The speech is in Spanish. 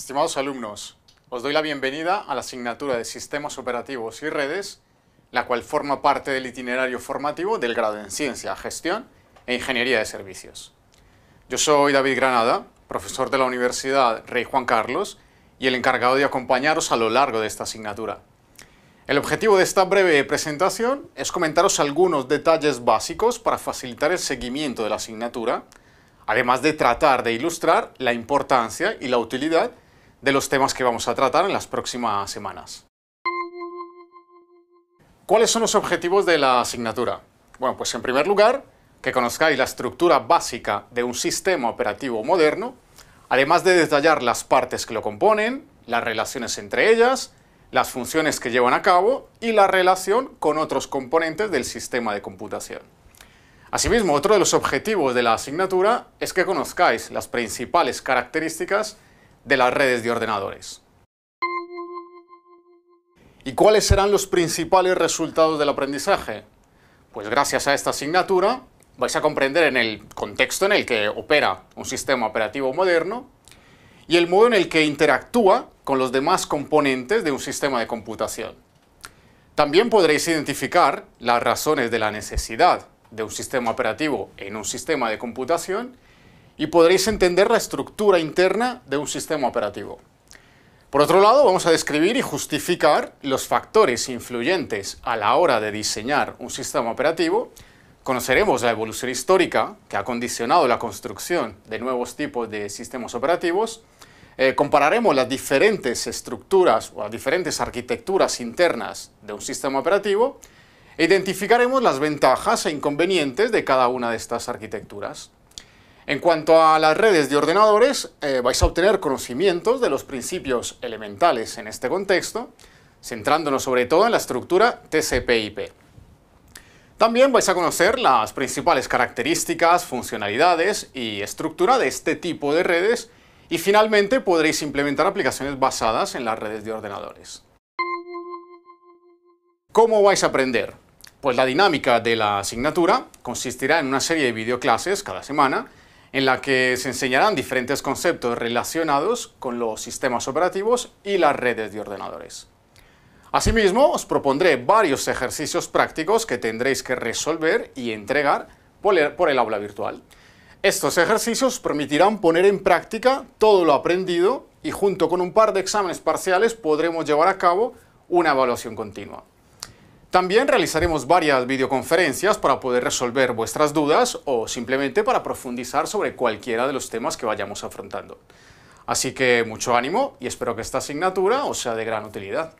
Estimados alumnos, os doy la bienvenida a la asignatura de Sistemas Operativos y Redes, la cual forma parte del itinerario formativo del grado en Ciencia, Gestión e Ingeniería de Servicios. Yo soy David Granada, profesor de la Universidad Rey Juan Carlos y el encargado de acompañaros a lo largo de esta asignatura. El objetivo de esta breve presentación es comentaros algunos detalles básicos para facilitar el seguimiento de la asignatura, además de tratar de ilustrar la importancia y la utilidad de los temas que vamos a tratar en las próximas semanas. ¿Cuáles son los objetivos de la asignatura? Bueno, pues en primer lugar, que conozcáis la estructura básica de un sistema operativo moderno, además de detallar las partes que lo componen, las relaciones entre ellas, las funciones que llevan a cabo y la relación con otros componentes del sistema de computación. Asimismo, otro de los objetivos de la asignatura es que conozcáis las principales características de las redes de ordenadores. ¿Y cuáles serán los principales resultados del aprendizaje? Pues gracias a esta asignatura vais a comprender en el contexto en el que opera un sistema operativo moderno y el modo en el que interactúa con los demás componentes de un sistema de computación. También podréis identificar las razones de la necesidad de un sistema operativo en un sistema de computación y podréis entender la estructura interna de un sistema operativo. Por otro lado, vamos a describir y justificar los factores influyentes a la hora de diseñar un sistema operativo. Conoceremos la evolución histórica que ha condicionado la construcción de nuevos tipos de sistemas operativos. Eh, compararemos las diferentes estructuras o las diferentes arquitecturas internas de un sistema operativo. E identificaremos las ventajas e inconvenientes de cada una de estas arquitecturas. En cuanto a las redes de ordenadores, eh, vais a obtener conocimientos de los principios elementales en este contexto, centrándonos sobre todo en la estructura TCP/IP. También vais a conocer las principales características, funcionalidades y estructura de este tipo de redes y finalmente podréis implementar aplicaciones basadas en las redes de ordenadores. ¿Cómo vais a aprender? Pues la dinámica de la asignatura consistirá en una serie de videoclases cada semana en la que se enseñarán diferentes conceptos relacionados con los sistemas operativos y las redes de ordenadores. Asimismo, os propondré varios ejercicios prácticos que tendréis que resolver y entregar por el aula virtual. Estos ejercicios permitirán poner en práctica todo lo aprendido y junto con un par de exámenes parciales podremos llevar a cabo una evaluación continua. También realizaremos varias videoconferencias para poder resolver vuestras dudas o simplemente para profundizar sobre cualquiera de los temas que vayamos afrontando. Así que mucho ánimo y espero que esta asignatura os sea de gran utilidad.